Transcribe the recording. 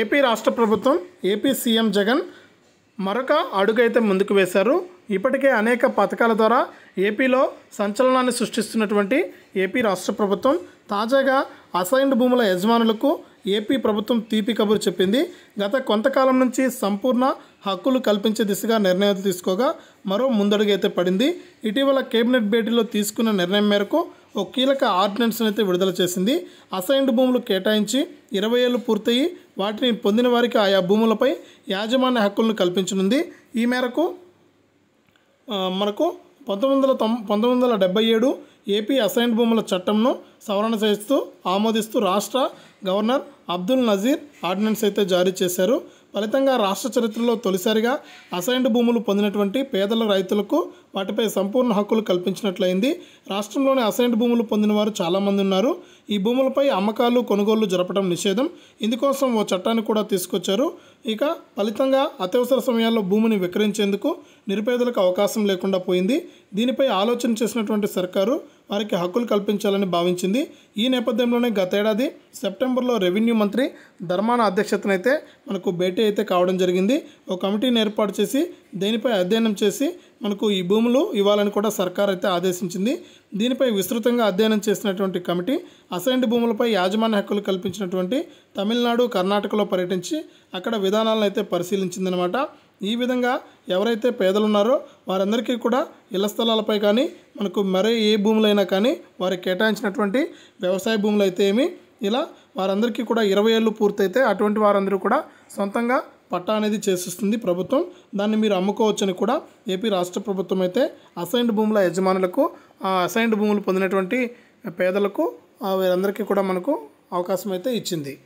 AP రాష్ట్ర ప్రభుత్వం AP CM Jagan మరొక అడుగైతే ముందుకు వేశారు ఇప్పటికే అనేక పథకాల ద్వారా ఏపీలో సంచలనాన్ని సృష్టిస్తున్నటువంటి ఏపీ రాష్ట్ర ప్రభుత్వం తాజాగా అసైన్డ్ భూముల యజమానులకు ఏపీ ప్రభుత్వం తీపి కబురు చెప్పింది గత కొంతకాలం నుంచి సంపూర్ణ హక్కులు కల్పించే దిశగా నిర్ణయాలు తీసుకోగా మరో ముందడుగు అయితే పడింది ఇటీవల కేబినెట్ భేటీలో తీసుకున్న నిర్ణయం మేరకు ఒక కీలక ఆర్డినెన్స్ని అయితే విడుదల చేసింది అసైన్డ్ భూములు కేటాయించి ఇరవై ఏళ్ళు పూర్తయి వాటిని పొందిన వారికి ఆయా భూములపై యాజమాన్య హక్కులను కల్పించనుంది ఈ మేరకు మనకు పంతొమ్మిది వందల తొం వందల ఏడు ఏపీ అసైన్డ్ భూముల చట్టంను సవరణ చేస్తూ ఆమోదిస్తూ రాష్ట్ర గవర్నర్ అబ్దుల్ నజీర్ ఆర్డినెన్స్ అయితే జారీ చేశారు ఫలితంగా రాష్ట్ర చరిత్రలో తొలిసారిగా అసైన్డ్ భూములు పొందినటువంటి పేదల రైతులకు వాటిపై సంపూర్ణ హక్కులు కల్పించినట్లయింది రాష్ట్రంలోని అసైన్డ్ భూములు పొందిన వారు చాలామంది ఉన్నారు ఈ భూములపై అమ్మకాలు కొనుగోళ్లు జరపడం నిషేధం ఇందుకోసం ఓ చట్టాన్ని కూడా తీసుకొచ్చారు ఇక ఫలితంగా అత్యవసర సమయాల్లో భూమిని విక్రయించేందుకు నిరుపేదలకు అవకాశం లేకుండా పోయింది దీనిపై ఆలోచన చేసినటువంటి సర్కారు వారికి హక్కులు కల్పించాలని భావించింది ఈ నేపథ్యంలోనే గతేడాది సెప్టెంబర్లో రెవెన్యూ మంత్రి ధర్మాన అధ్యక్షతనైతే మనకు భేటీ అయితే కావడం జరిగింది ఒక కమిటీని ఏర్పాటు చేసి దీనిపై అధ్యయనం చేసి మనకు ఈ భూములు ఇవ్వాలని కూడా సర్కార్ అయితే ఆదేశించింది దీనిపై విస్తృతంగా అధ్యయనం చేసినటువంటి కమిటీ అసైన్డ్ భూములపై యాజమాన్య హక్కులు కల్పించినటువంటి తమిళనాడు కర్ణాటకలో పర్యటించి అక్కడ విధానాలను అయితే పరిశీలించిందనమాట ఈ విధంగా ఎవరైతే పేదలు ఉన్నారో వారందరికీ కూడా ఇళ్ల స్థలాలపై కానీ మనకు మరే ఏ భూములైనా కానీ వారికి కేటాయించినటువంటి వ్యవసాయ భూములు అయితే ఏమి ఇలా వారందరికీ కూడా ఇరవై ఏళ్ళు పూర్తయితే అటువంటి వారందరూ కూడా సొంతంగా పట్టా అనేది చేసిస్తుంది ప్రభుత్వం దాన్ని మీరు అమ్ముకోవచ్చని కూడా ఏపీ రాష్ట్ర ప్రభుత్వం అయితే అసైన్డ్ భూముల యజమానులకు ఆ అసైన్డ్ భూములు పొందినటువంటి పేదలకు వీరందరికీ కూడా మనకు అవకాశం అయితే ఇచ్చింది